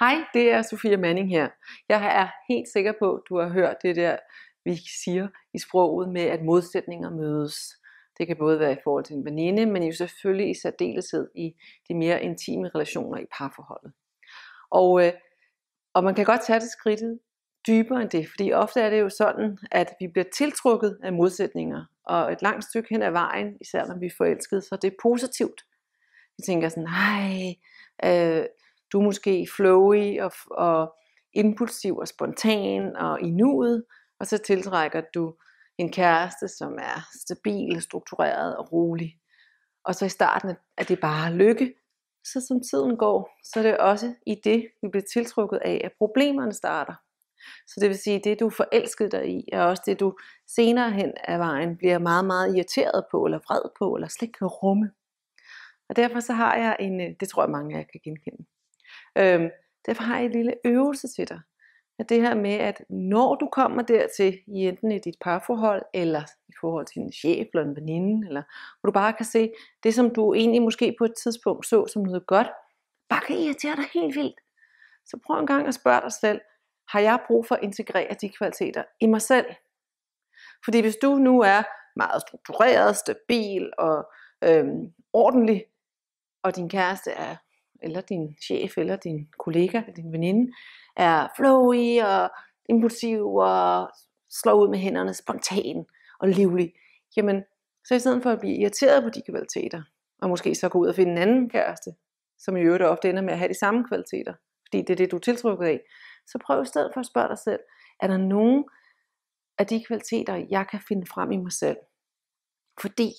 Hej, det er Sofia Manning her. Jeg er helt sikker på, at du har hørt det der, vi siger i sproget med, at modsætninger mødes. Det kan både være i forhold til en veninde, men jo selvfølgelig i særdeleshed i de mere intime relationer i parforholdet. Og, øh, og man kan godt tage det skridtet dybere end det, fordi ofte er det jo sådan, at vi bliver tiltrukket af modsætninger, og et langt stykke hen ad vejen, især når vi er forelskede, så det er positivt. Vi tænker sådan, nej, øh, du er måske flowy og, og impulsiv og spontan og i nuet, og så tiltrækker du en kæreste, som er stabil, struktureret og rolig. Og så i starten er det bare lykke. Så som tiden går, så er det også i det, vi bliver tiltrukket af, at problemerne starter. Så det vil sige, det du forelskede dig i, er også det du senere hen af vejen bliver meget, meget irriteret på, eller vred på, eller slet ikke kan rumme. Og derfor så har jeg en, øh, det tror jeg mange af jer kan genkende, Øhm, derfor har jeg en lille øvelse til dig. At det her med, at når du kommer dertil, i enten i dit parforhold, eller i forhold til en chef eller en veninde, eller hvor du bare kan se det, som du egentlig måske på et tidspunkt så som noget godt, bare kan irritere dig helt vildt. Så prøv en gang at spørge dig selv, har jeg brug for at integrere de kvaliteter i mig selv? Fordi hvis du nu er meget struktureret, stabil og øhm, ordentlig, og din kæreste er eller din chef, eller din kollega, eller din veninde, er flowy og impulsiv og slår ud med hænderne spontan og livlig, jamen så i stedet for at blive irriteret på de kvaliteter, og måske så gå ud og finde en anden kæreste, som i øvrigt ofte ender med at have de samme kvaliteter, fordi det er det, du er tiltrukket af, så prøv i stedet for at spørge dig selv, er der nogen af de kvaliteter, jeg kan finde frem i mig selv? Fordi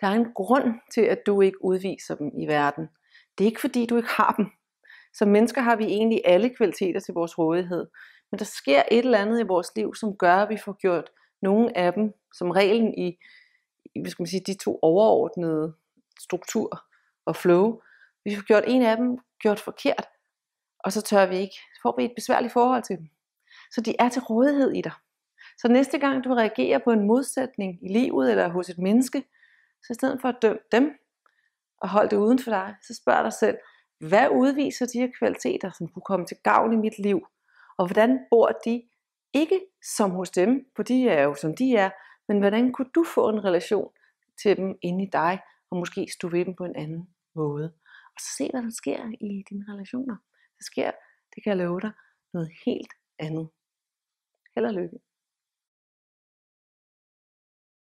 der er en grund til, at du ikke udviser dem i verden. Det er ikke fordi, du ikke har dem. Som mennesker har vi egentlig alle kvaliteter til vores rådighed. Men der sker et eller andet i vores liv, som gør, at vi får gjort nogle af dem, som reglen i hvad skal man sige, de to overordnede struktur og flow. Vi får gjort en af dem gjort forkert, og så tør vi ikke. Så får vi et besværligt forhold til dem. Så de er til rådighed i dig. Så næste gang du reagerer på en modsætning i livet eller hos et menneske, så i stedet for at dømme dem, og hold det uden for dig, så spørg dig selv, hvad udviser de her kvaliteter, som kunne komme til gavn i mit liv? Og hvordan bor de ikke som hos dem, for de er jo som de er, men hvordan kunne du få en relation til dem inde i dig, og måske stå ved dem på en anden måde? Og så se, hvad der sker i dine relationer. Der sker, det kan jeg love dig, noget helt andet. Held og lykke.